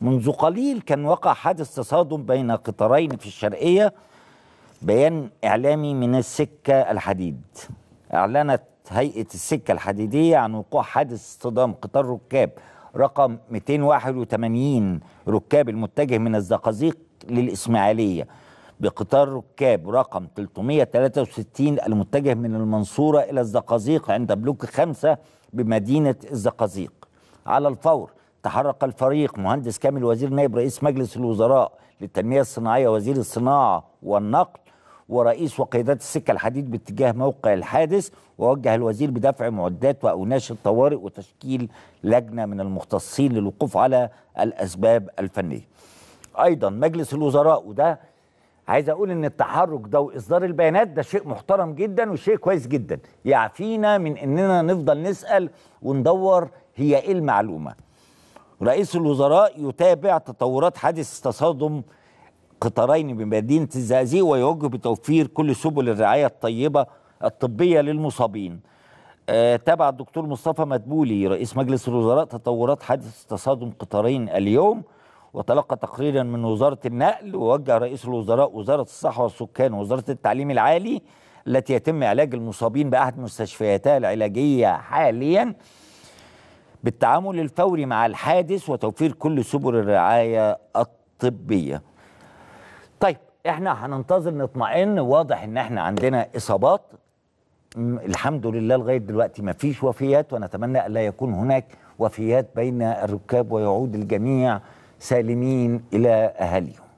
منذ قليل كان وقع حادث تصادم بين قطارين في الشرقية بيان إعلامي من السكة الحديد أعلنت هيئة السكة الحديدية عن وقوع حادث اصطدام قطار ركاب رقم 281 ركاب المتجه من الزقازيق للإسماعيلية بقطار ركاب رقم 363 المتجه من المنصورة إلى الزقازيق عند بلوك خمسة بمدينة الزقازيق على الفور تحرك الفريق مهندس كامل وزير نائب رئيس مجلس الوزراء للتنمية الصناعية وزير الصناعة والنقل ورئيس وقيادات السكة الحديد باتجاه موقع الحادث ووجه الوزير بدفع معدات وأوناش الطوارئ وتشكيل لجنة من المختصين للوقوف على الأسباب الفنية أيضا مجلس الوزراء وده عايز أقول إن التحرك ده وإصدار البيانات ده شيء محترم جدا وشيء كويس جدا يعفينا من إننا نفضل نسأل وندور هي إيه المعلومة رئيس الوزراء يتابع تطورات حادث تصادم قطارين بمدينة الزقازيق ويوجه بتوفير كل سبل الرعاية الطيبة الطبية للمصابين آه، تابع الدكتور مصطفى مدبولي رئيس مجلس الوزراء تطورات حادث تصادم قطارين اليوم وتلقى تقريرا من وزارة النقل ووجه رئيس الوزراء وزارة الصحة والسكان ووزارة التعليم العالي التي يتم علاج المصابين بأحد مستشفياتها العلاجية حاليا بالتعامل الفوري مع الحادث وتوفير كل سبل الرعاية الطبية طيب احنا هننتظر نطمئن واضح ان احنا عندنا اصابات الحمد لله لغايه دلوقتي ما فيش وفيات ونتمنى الا يكون هناك وفيات بين الركاب ويعود الجميع سالمين الى اهاليهم